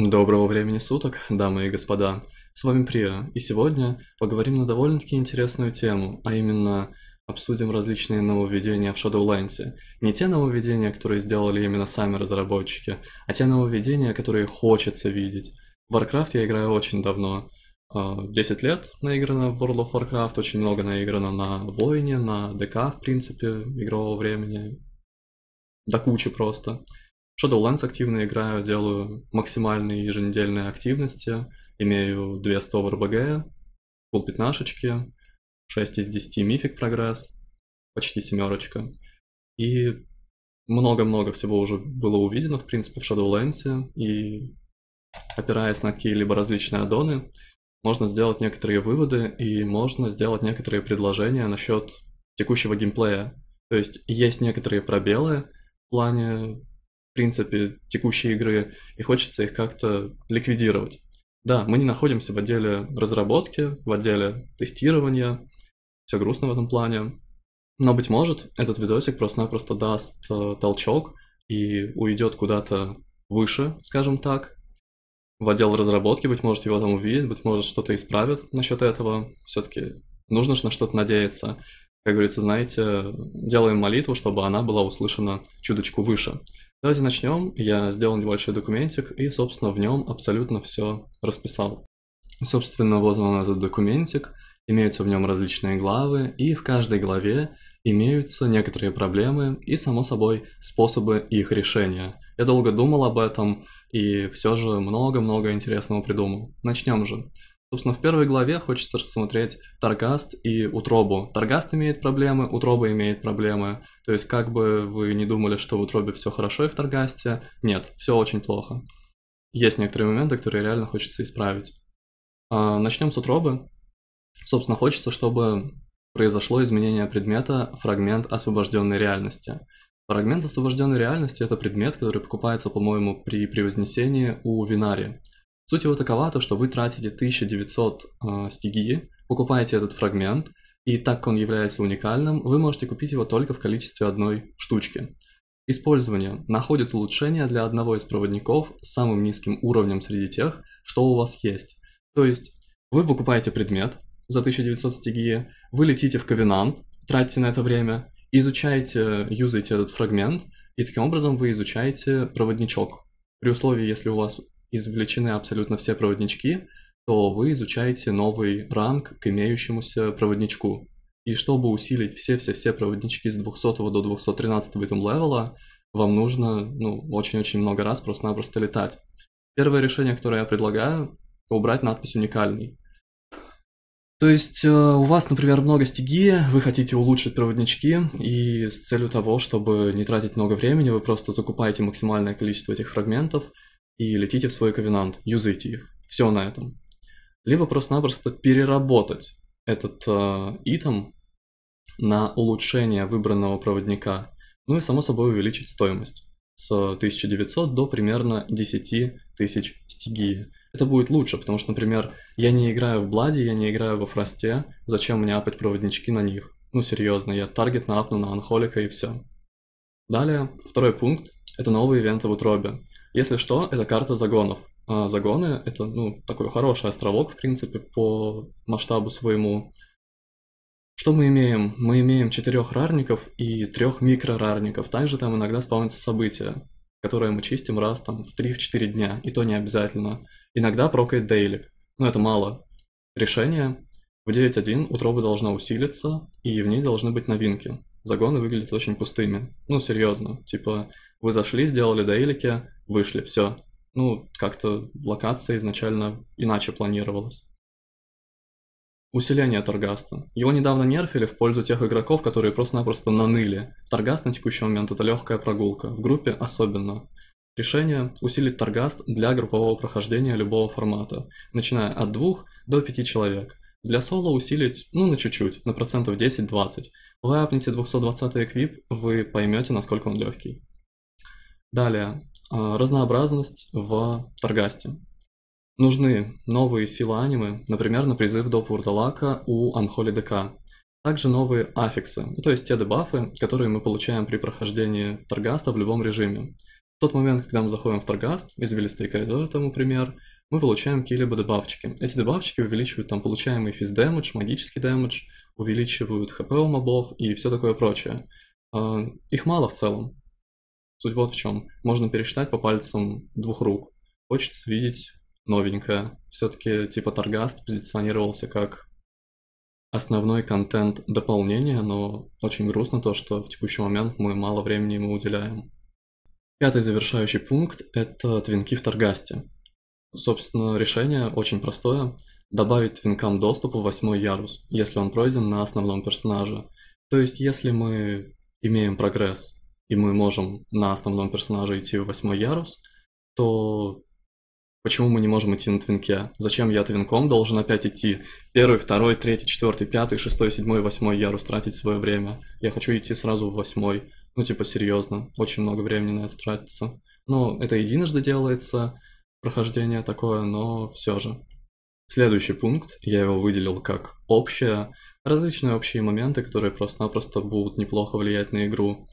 Доброго времени суток, дамы и господа. С вами Прия, и сегодня поговорим на довольно-таки интересную тему, а именно обсудим различные нововведения в Shadowlands. Не те нововведения, которые сделали именно сами разработчики, а те нововведения, которые хочется видеть. В Warcraft я играю очень давно. 10 а, лет наиграно в World of Warcraft, очень много наиграно на Войне, на ДК, в принципе, игрового времени. До кучи просто. Shadowlands активно играю, делаю максимальные еженедельные активности, имею 2 100 в РБГ, пол пятнашечки, 6 из 10 мифик прогресс, почти семерочка. И много-много всего уже было увидено, в принципе, в Shadowlands, и опираясь на какие-либо различные аддоны, можно сделать некоторые выводы и можно сделать некоторые предложения насчет текущего геймплея. То есть есть некоторые пробелы в плане принципе, текущие игры, и хочется их как-то ликвидировать. Да, мы не находимся в отделе разработки, в отделе тестирования, все грустно в этом плане, но, быть может, этот видосик просто-напросто даст э, толчок и уйдет куда-то выше, скажем так, в отдел разработки, быть может, его там увидят, быть может, что-то исправят насчет этого. Все-таки нужно же на что-то надеяться. Как говорится, знаете, делаем молитву, чтобы она была услышана чуточку выше. Давайте начнем. Я сделал небольшой документик и, собственно, в нем абсолютно все расписал. Собственно, вот он этот документик, имеются в нем различные главы, и в каждой главе имеются некоторые проблемы и, само собой, способы их решения. Я долго думал об этом и все же много-много интересного придумал. Начнем же. Собственно, в первой главе хочется рассмотреть Таргаст и Утробу. Таргаст имеет проблемы, Утроба имеет проблемы. То есть, как бы вы не думали, что в Утробе все хорошо и в Таргасте, нет, все очень плохо. Есть некоторые моменты, которые реально хочется исправить. А, Начнем с Утробы. Собственно, хочется, чтобы произошло изменение предмета фрагмент освобожденной реальности. Фрагмент освобожденной реальности — это предмет, который покупается, по-моему, при превознесении у Винари. Суть его такова, то, что вы тратите 1900 э, а, стигии, покупаете этот фрагмент, и так как он является уникальным, вы можете купить его только в количестве одной штучки. Использование находит улучшение для одного из проводников с самым низким уровнем среди тех, что у вас есть. То есть вы покупаете предмет за 1900 стигии, вы летите в Ковенант, тратите на это время, изучаете, юзаете этот фрагмент, и таким образом вы изучаете проводничок. При условии, если у вас извлечены абсолютно все проводнички, то вы изучаете новый ранг к имеющемуся проводничку. И чтобы усилить все-все-все проводнички с 200 до 213 этом левела, вам нужно ну, очень-очень много раз просто-напросто летать. Первое решение, которое я предлагаю, убрать надпись «Уникальный». То есть э, у вас, например, много стигии, вы хотите улучшить проводнички, и с целью того, чтобы не тратить много времени, вы просто закупаете максимальное количество этих фрагментов – и летите в свой ковенант, юзайте их. Все на этом. Либо просто-напросто переработать этот э, итем на улучшение выбранного проводника, ну и само собой увеличить стоимость с 1900 до примерно 10 тысяч стигии. Это будет лучше, потому что, например, я не играю в Бладе, я не играю во Фросте, зачем мне апать проводнички на них? Ну серьезно, я таргет на наапну на Анхолика и все. Далее, второй пункт – это новые ивенты в утробе. Если что, это карта загонов. А загоны — это, ну, такой хороший островок, в принципе, по масштабу своему. Что мы имеем? Мы имеем четырех рарников и трех микрорарников. Также там иногда спавнятся события, которые мы чистим раз там в 3-4 дня, и то не обязательно. Иногда прокает дейлик, но это мало. Решение. В 9.1 утроба должна усилиться, и в ней должны быть новинки. Загоны выглядят очень пустыми. Ну, серьезно. Типа, вы зашли, сделали дейлики, вышли, все. Ну, как-то локация изначально иначе планировалась. Усиление Таргаста. Его недавно нерфили в пользу тех игроков, которые просто-напросто наныли. Таргаст на текущий момент это легкая прогулка, в группе особенно. Решение – усилить Таргаст для группового прохождения любого формата, начиная от двух до пяти человек. Для соло усилить, ну, на чуть-чуть, на процентов 10-20. Вы апните 220 эквип, вы поймете, насколько он легкий. Далее, а, разнообразность в Таргасте. Нужны новые силы анимы, например, на призыв до Пурдалака у Анхоли ДК. Также новые аффиксы, ну, то есть те дебафы, которые мы получаем при прохождении Таргаста в любом режиме. В тот момент, когда мы заходим в Таргаст, извилистые коридоры тому пример, мы получаем какие-либо добавчики. Эти добавчики увеличивают там получаемый физ магический дэмэдж, увеличивают хп у мобов и все такое прочее. А, их мало в целом, Суть вот в чем. Можно пересчитать по пальцам двух рук. Хочется видеть новенькое. Все-таки типа Таргаст позиционировался как основной контент дополнения, но очень грустно то, что в текущий момент мы мало времени ему уделяем. Пятый завершающий пункт – это твинки в Таргасте. Собственно, решение очень простое – добавить твинкам доступ в восьмой ярус, если он пройден на основном персонаже. То есть, если мы имеем прогресс и мы можем на основном персонаже идти в восьмой ярус, то почему мы не можем идти на твинке? Зачем я твинком должен опять идти первый, второй, третий, четвертый, пятый, шестой, седьмой, восьмой ярус тратить свое время? Я хочу идти сразу в восьмой. Ну, типа, серьезно, очень много времени на это тратится. Ну, это единожды делается, прохождение такое, но все же. Следующий пункт, я его выделил как общее, различные общие моменты, которые просто-напросто будут неплохо влиять на игру.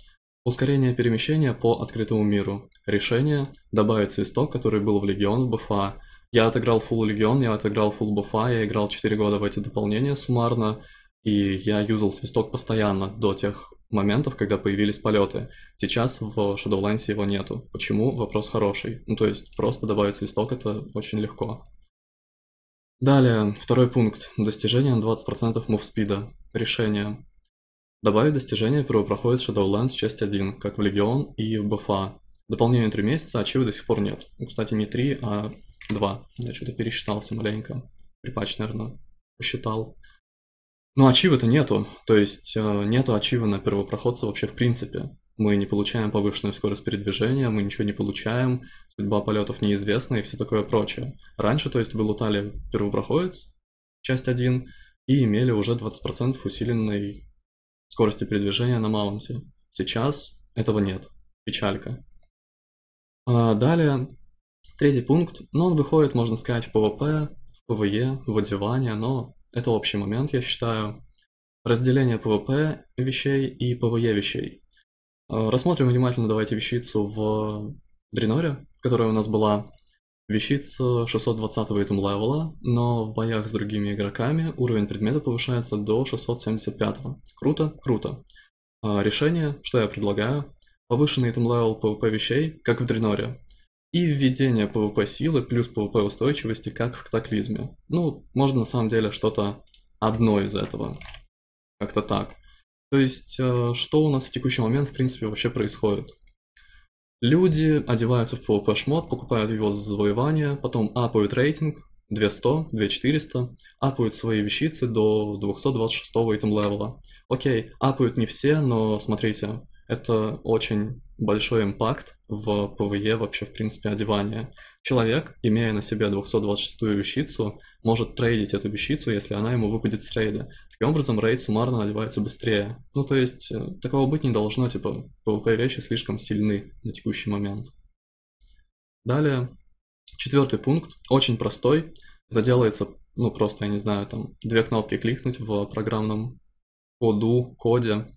Ускорение перемещения по открытому миру. Решение – добавить свисток, который был в Легион в БФА. Я отыграл фул Легион, я отыграл фул БФА, я играл 4 года в эти дополнения суммарно, и я юзал свисток постоянно до тех моментов, когда появились полеты. Сейчас в Shadowlands его нету. Почему? Вопрос хороший. Ну, то есть просто добавить свисток — это очень легко. Далее, второй пункт. Достижение 20% мувспида. Решение. Добавить достижения первопроходец Shadowlands часть 1, как в Легион и в БФА. Дополнение 3 месяца, ачивы до сих пор нет. Ну, кстати, не 3, а 2. Я что-то пересчитался маленько. Припач, наверное, посчитал. Ну, ачивы то нету. То есть э, нету ачива на первопроходца вообще в принципе. Мы не получаем повышенную скорость передвижения, мы ничего не получаем, судьба полетов неизвестна и все такое прочее. Раньше, то есть, вы лутали первопроходец, часть 1, и имели уже 20% усиленной скорости передвижения на маунте. Сейчас этого нет. Печалька. А далее, третий пункт, но ну, он выходит, можно сказать, в PvP, в PvE, в одевание, но это общий момент, я считаю. Разделение PvP вещей и PvE вещей. А, рассмотрим внимательно, давайте, вещицу в Дреноре, которая у нас была. Вещица 620 итем левела, но в боях с другими игроками уровень предмета повышается до 675. Круто, круто. А, решение, что я предлагаю, повышенный итем левел PvP вещей, как в Дреноре, и введение PvP силы плюс PvP устойчивости, как в Катаклизме. Ну, можно на самом деле что-то одно из этого. Как-то так. То есть, э, что у нас в текущий момент, в принципе, вообще происходит? Люди одеваются в PvP шмот, покупают его за завоевание, потом апают рейтинг 200, 2400, апают свои вещицы до 226 итем левела. Окей, апают не все, но смотрите, это очень большой импакт в ПВЕ вообще, в принципе, одевания. Человек, имея на себе 226-ю вещицу, может трейдить эту вещицу, если она ему выпадет с рейда. Таким образом, рейд суммарно одевается быстрее. Ну, то есть, э, такого быть не должно, типа, ПВП вещи слишком сильны на текущий момент. Далее, четвертый пункт, очень простой. Это делается, ну, просто, я не знаю, там, две кнопки кликнуть в программном коду, коде,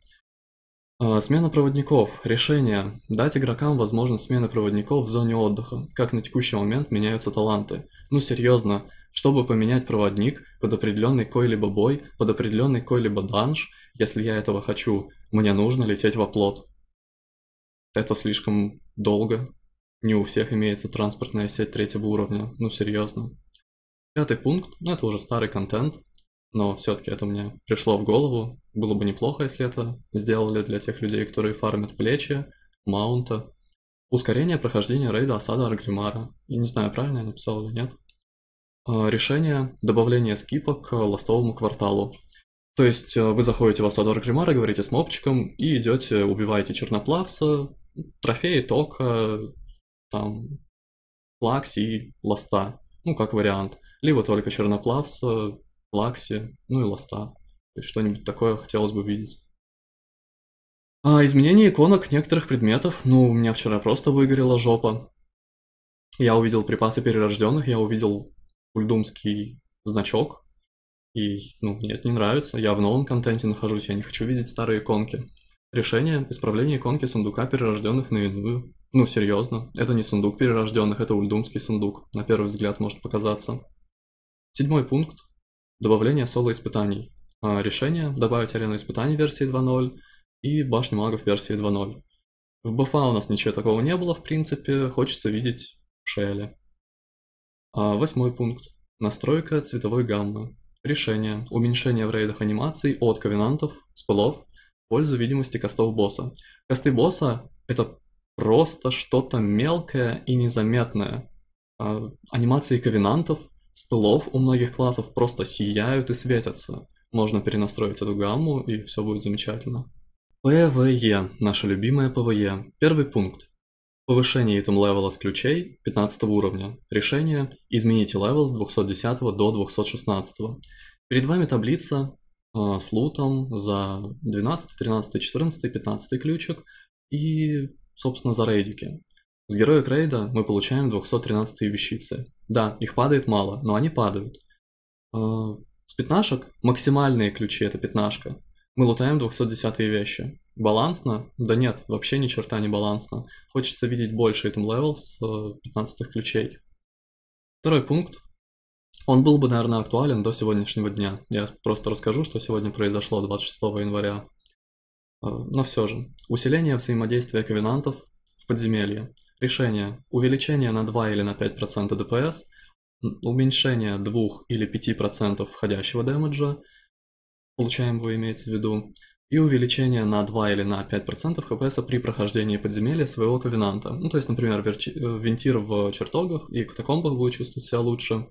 а, смена проводников. Решение. Дать игрокам возможность смены проводников в зоне отдыха. Как на текущий момент меняются таланты. Ну серьезно, чтобы поменять проводник под определенный какой-либо бой, под определенный какой-либо данж, если я этого хочу, мне нужно лететь в оплот. Это слишком долго. Не у всех имеется транспортная сеть третьего уровня. Ну серьезно. Пятый пункт, ну это уже старый контент, но все-таки это мне пришло в голову. Было бы неплохо, если это сделали для тех людей, которые фармят плечи, маунта. Ускорение прохождения рейда осада Аргримара. Я не знаю, правильно я написал или нет. А, решение – добавление скипа к ластовому кварталу. То есть э, вы заходите в осаду Аргримара, говорите с мопчиком и идете, убиваете черноплавца, трофеи, тока, там, плакс и ласта. Ну, как вариант. Либо только черноплавца, Лакси, ну и Ласта. То есть что-нибудь такое хотелось бы видеть. А изменение иконок некоторых предметов, ну, у меня вчера просто выгорела жопа. Я увидел припасы перерожденных, я увидел ульдумский значок. И, ну, мне это не нравится. Я в новом контенте нахожусь, я не хочу видеть старые иконки. Решение – исправление иконки сундука перерожденных на иную. Ну, серьезно, это не сундук перерожденных, это ульдумский сундук. На первый взгляд может показаться. Седьмой пункт добавление соло-испытаний, а, решение добавить арену испытаний версии 2.0 и башню магов версии 2.0. В бафа у нас ничего такого не было, в принципе, хочется видеть шелли. А, восьмой пункт. Настройка цветовой гаммы. Решение. Уменьшение в рейдах анимаций от ковенантов, спылов, в пользу видимости костов босса. Косты босса — это просто что-то мелкое и незаметное. А, анимации ковенантов сплов у многих классов просто сияют и светятся. Можно перенастроить эту гамму, и все будет замечательно. ПВЕ, наше любимое ПВЕ. Первый пункт. Повышение item левела с ключей 15 уровня. Решение «Измените левел с 210 до 216». Перед вами таблица э, с лутом за 12, 13, 14, 15 ключик и, собственно, за рейдики. С героя Крейда мы получаем 213 вещицы. Да, их падает мало, но они падают. Э, с пятнашек максимальные ключи, это пятнашка. Мы лутаем 210 вещи. Балансно? Да нет, вообще ни черта не балансно. Хочется видеть больше item level с 15 э, ключей. Второй пункт. Он был бы, наверное, актуален до сегодняшнего дня. Я просто расскажу, что сегодня произошло 26 января. Э, но все же. Усиление взаимодействия ковенантов в подземелье. Решение увеличение на 2 или на 5% ДПС, уменьшение 2 или 5% входящего дэмэджа, получаемого имеется в виду, и увеличение на 2 или на 5% хпс при прохождении подземелья своего ковенанта. Ну, то есть, например, вентир э, в чертогах и катакомбах будет чувствовать себя лучше,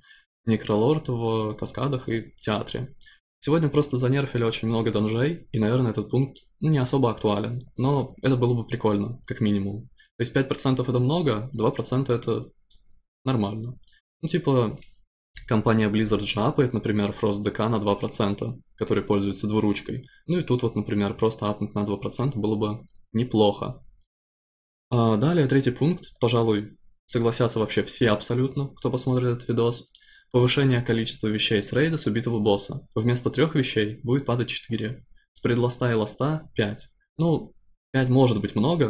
некролорд в каскадах и театре. Сегодня просто занерфили очень много донжей, и, наверное, этот пункт не особо актуален, но это было бы прикольно, как минимум. То есть 5% это много, 2% это нормально. Ну, типа, компания Blizzard же например, Frost DK на 2%, который пользуется двуручкой. Ну и тут вот, например, просто апнуть на 2% было бы неплохо. А далее, третий пункт, пожалуй, согласятся вообще все абсолютно, кто посмотрит этот видос. Повышение количества вещей с рейда с убитого босса. Вместо трех вещей будет падать 4. С предлоста и лоста 5. Ну, 5 может быть много,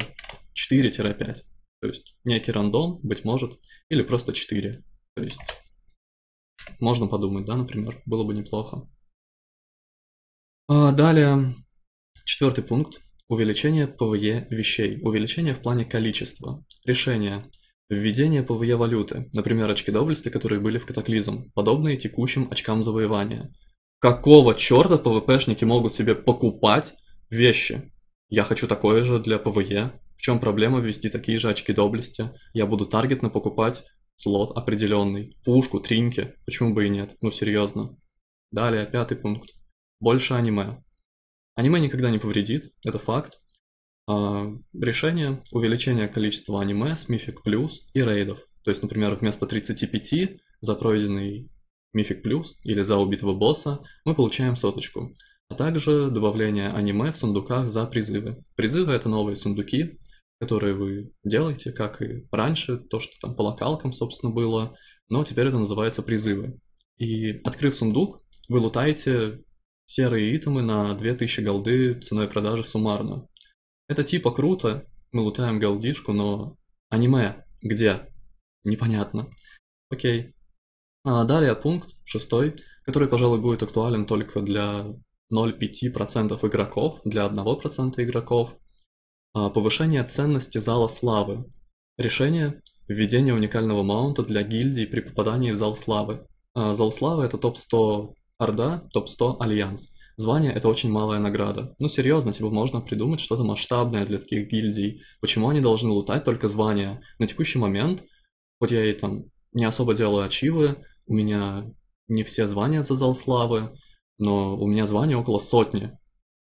4-5. То есть некий рандом, быть может, или просто 4. То есть можно подумать, да, например, было бы неплохо. А далее, четвертый пункт. Увеличение ПВЕ вещей. Увеличение в плане количества. Решение. Введение ПВЕ валюты, например, очки доблести, которые были в катаклизм, подобные текущим очкам завоевания. Какого черта ПВПшники могут себе покупать вещи? Я хочу такое же для ПВЕ. В чем проблема ввести такие же очки доблести? Я буду таргетно покупать слот определенный, пушку, тринки, почему бы и нет, ну серьезно. Далее, пятый пункт. Больше аниме. Аниме никогда не повредит, это факт. А, решение – увеличение количества аниме с Мифик Плюс и рейдов. То есть, например, вместо 35 за пройденный Мифик Плюс или за убитого босса мы получаем соточку а также добавление аниме в сундуках за призывы. Призывы — это новые сундуки, которые вы делаете, как и раньше, то, что там по локалкам, собственно, было, но теперь это называется призывы. И открыв сундук, вы лутаете серые итемы на 2000 голды ценой продажи суммарно. Это типа круто, мы лутаем голдишку, но аниме где? Непонятно. Окей. А далее пункт шестой, который, пожалуй, будет актуален только для 0,5% игроков, для 1% игроков. А, повышение ценности зала славы. Решение – введение уникального маунта для гильдии при попадании в зал славы. А, зал славы – это топ-100 Орда, топ-100 Альянс. Звание – это очень малая награда. Ну серьезно, бы типа, можно придумать что-то масштабное для таких гильдий. Почему они должны лутать только звания? На текущий момент, хоть я и там не особо делаю ачивы, у меня не все звания за зал славы, но у меня звания около сотни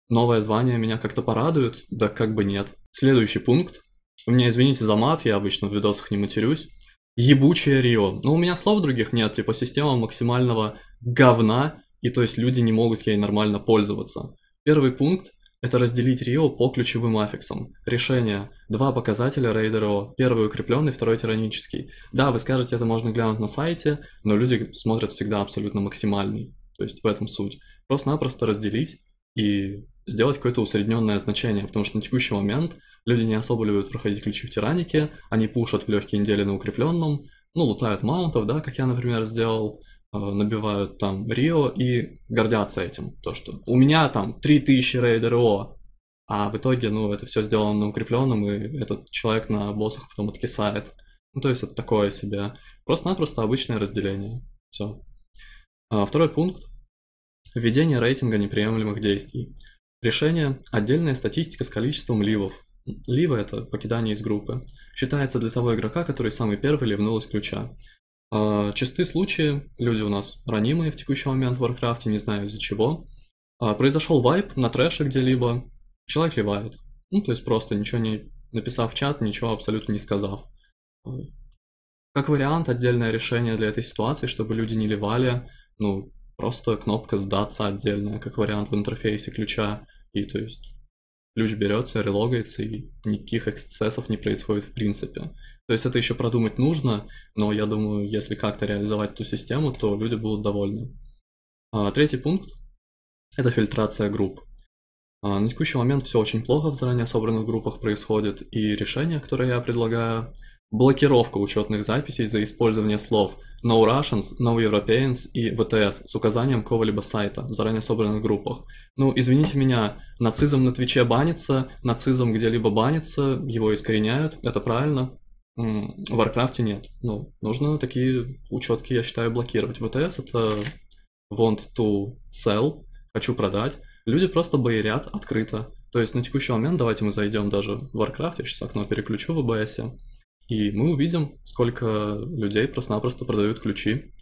новое звание меня как-то порадует? Да как бы нет. Следующий пункт. У меня, извините за мат, я обычно в видосах не матерюсь. Ебучее Рио. Ну, у меня слов других нет, типа система максимального говна, и то есть люди не могут ей нормально пользоваться. Первый пункт – это разделить Рио по ключевым аффиксам. Решение. Два показателя RAID RO. Первый укрепленный, второй тиранический. Да, вы скажете, это можно глянуть на сайте, но люди смотрят всегда абсолютно максимальный. То есть в этом суть. Просто-напросто разделить и сделать какое-то усредненное значение, потому что на текущий момент люди не особо любят проходить ключи в тиранике, они пушат в легкие недели на укрепленном, ну, лутают маунтов, да, как я, например, сделал, э, набивают там Рио и гордятся этим, то, что у меня там 3000 рейд РО, а в итоге, ну, это все сделано на укрепленном, и этот человек на боссах потом откисает. Ну, то есть это такое себе. Просто-напросто обычное разделение. Все. А, второй пункт. Введение рейтинга неприемлемых действий. Решение – отдельная статистика с количеством ливов. Лива – это покидание из группы. Считается для того игрока, который самый первый ливнул из ключа. А, Часты случаи, люди у нас ранимые в текущий момент в Варкрафте, не знаю из-за чего. А, произошел вайп на трэше где-либо, человек ливает. Ну, то есть просто ничего не написав в чат, ничего абсолютно не сказав. Как вариант, отдельное решение для этой ситуации, чтобы люди не ливали, ну, просто кнопка «Сдаться» отдельная, как вариант в интерфейсе ключа, и то есть ключ берется, релогается, и никаких эксцессов не происходит в принципе. То есть это еще продумать нужно, но я думаю, если как-то реализовать эту систему, то люди будут довольны. А, третий пункт – это фильтрация групп. А, на текущий момент все очень плохо в заранее собранных группах происходит, и решение, которое я предлагаю – блокировка учетных записей за использование слов No Russians, No Europeans и VTS с указанием кого либо сайта в заранее собранных группах. Ну, извините меня, нацизм на Твиче банится, нацизм где-либо банится, его искореняют, это правильно. В Варкрафте нет. Ну, нужно такие учетки, я считаю, блокировать. VTS это want to sell, хочу продать. Люди просто боярят открыто. То есть на текущий момент, давайте мы зайдем даже в Warcraft, я сейчас окно переключу в OBS. И мы увидим, сколько людей просто-напросто продают ключи.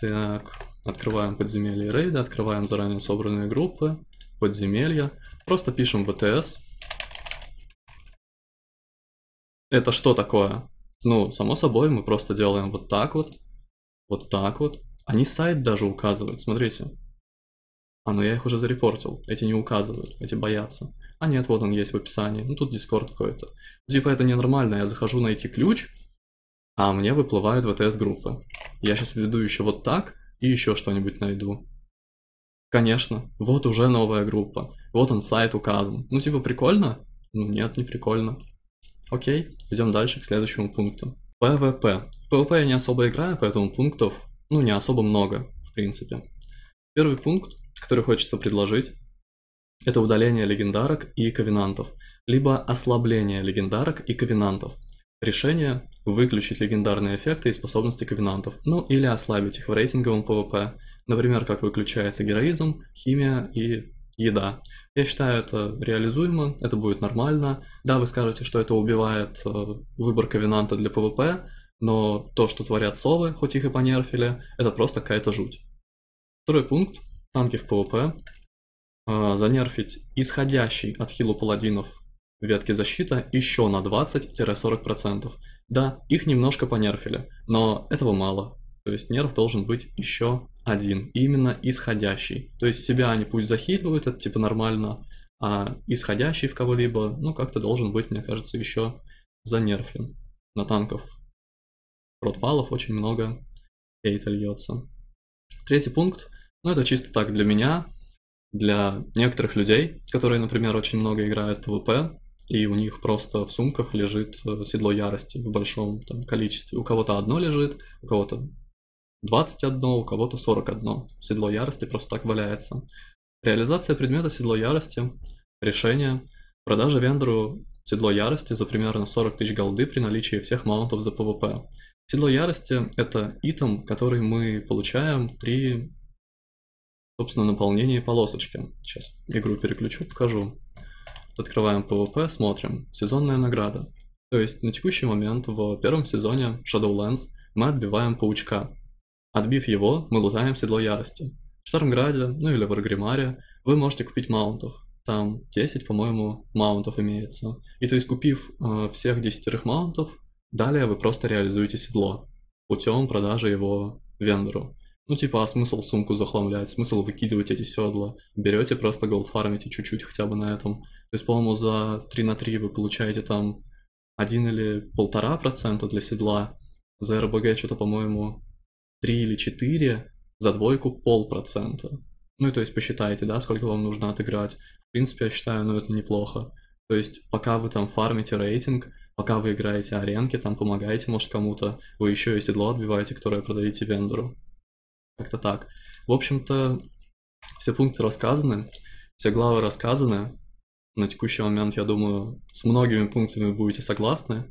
Так, открываем подземелье рейда, открываем заранее собранные группы, подземелья. Просто пишем VTS. Это что такое? Ну, само собой, мы просто делаем вот так вот, вот так вот. Они сайт даже указывают, смотрите. А, ну я их уже зарепортил. Эти не указывают, эти боятся. А нет, вот он есть в описании. Ну, тут дискорд какой-то. Типа, это ненормально. Я захожу найти ключ, а мне выплывает ВТС-группа. Я сейчас введу еще вот так и еще что-нибудь найду. Конечно, вот уже новая группа. Вот он, сайт указан. Ну, типа, прикольно? Ну, нет, не прикольно. Окей, идем дальше к следующему пункту. ПВП. ПВП я не особо играю, поэтому пунктов, ну, не особо много, в принципе. Первый пункт, который хочется предложить, это удаление легендарок и ковенантов, либо ослабление легендарок и ковенантов. Решение – выключить легендарные эффекты и способности ковенантов, ну или ослабить их в рейтинговом PvP, например, как выключается героизм, химия и еда. Я считаю, это реализуемо, это будет нормально. Да, вы скажете, что это убивает э, выбор ковенанта для PvP, но то, что творят совы, хоть их и понерфили, это просто какая-то жуть. Второй пункт – танки в PvP а, занерфить исходящий от хилу паладинов ветки защита еще на 20-40%. Да, их немножко понерфили, но этого мало. То есть нерв должен быть еще один, именно исходящий. То есть себя они пусть захиливают, это типа нормально, а исходящий в кого-либо, ну как-то должен быть, мне кажется, еще занерфлен. На танков протпалов очень много хейта льется. Третий пункт, ну это чисто так для меня, для некоторых людей, которые, например, очень много играют ПВП и у них просто в сумках лежит э, седло ярости в большом там, количестве. У кого-то одно лежит, у кого-то 21, у кого-то 41. Седло ярости просто так валяется. Реализация предмета седло ярости, решение, продажа вендору седло ярости за примерно 40 тысяч голды при наличии всех маунтов за ПВП. Седло ярости — это итем, который мы получаем при Собственно, наполнение полосочки. Сейчас игру переключу, покажу. Открываем PvP, смотрим. Сезонная награда. То есть на текущий момент в первом сезоне Shadowlands мы отбиваем паучка. Отбив его, мы лутаем седло ярости. В Штормграде, ну или в Аргримаре, вы можете купить маунтов. Там 10, по-моему, маунтов имеется. И то есть купив э, всех десятерых маунтов, далее вы просто реализуете седло путем продажи его вендору. Ну, типа, а смысл сумку захламлять, смысл выкидывать эти седла? Берете просто голдфармите чуть-чуть хотя бы на этом. То есть, по-моему, за 3 на 3 вы получаете там 1 или 1,5% для седла. За РБГ что-то, по-моему, 3 или 4, за двойку полпроцента. Ну и то есть посчитайте, да, сколько вам нужно отыграть. В принципе, я считаю, ну это неплохо. То есть пока вы там фармите рейтинг, пока вы играете аренки, там помогаете, может, кому-то, вы еще и седло отбиваете, которое продаете вендору. Как-то так. В общем-то, все пункты рассказаны, все главы рассказаны. На текущий момент, я думаю, с многими пунктами будете согласны.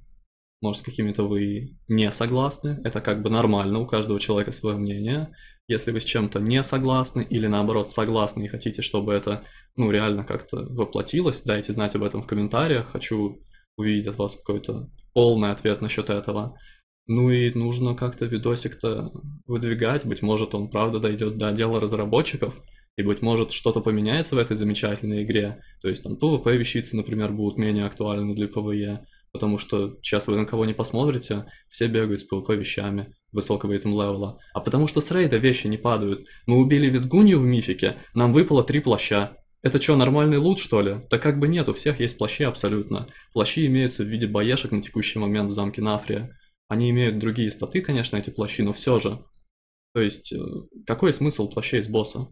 Может, с какими-то вы не согласны. Это как бы нормально, у каждого человека свое мнение. Если вы с чем-то не согласны или наоборот согласны и хотите, чтобы это ну, реально как-то воплотилось, дайте знать об этом в комментариях. Хочу увидеть от вас какой-то полный ответ насчет этого. Ну и нужно как-то видосик-то выдвигать, быть может он правда дойдет до дела разработчиков, и быть может что-то поменяется в этой замечательной игре, то есть там PvP вещицы, например, будут менее актуальны для PvE, потому что сейчас вы на кого не посмотрите, все бегают с PvP вещами высокого этом левела, а потому что с рейда вещи не падают. Мы убили визгунью в мифике, нам выпало три плаща, это что, нормальный лут, что ли? Да как бы нет, у всех есть плащи абсолютно. Плащи имеются в виде боешек на текущий момент в замке Нафрия. Они имеют другие статы, конечно, эти плащи, но все же. То есть, э, какой смысл плащей с босса?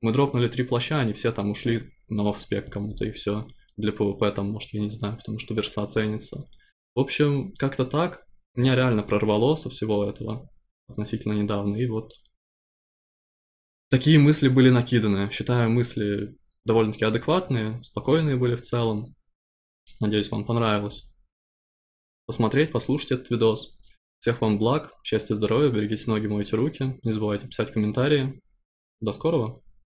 Мы дропнули три плаща, они все там ушли на вовспек кому-то, и все. Для ПВП там, может, я не знаю, потому что верса ценится. В общем, как-то так. Меня реально прорвало со всего этого относительно недавно, и вот такие мысли были накиданы. Считаю, мысли довольно-таки адекватные, спокойные были в целом. Надеюсь, вам понравилось посмотреть, послушать этот видос. Всех вам благ, счастья, здоровья, берегите ноги, мойте руки, не забывайте писать комментарии. До скорого!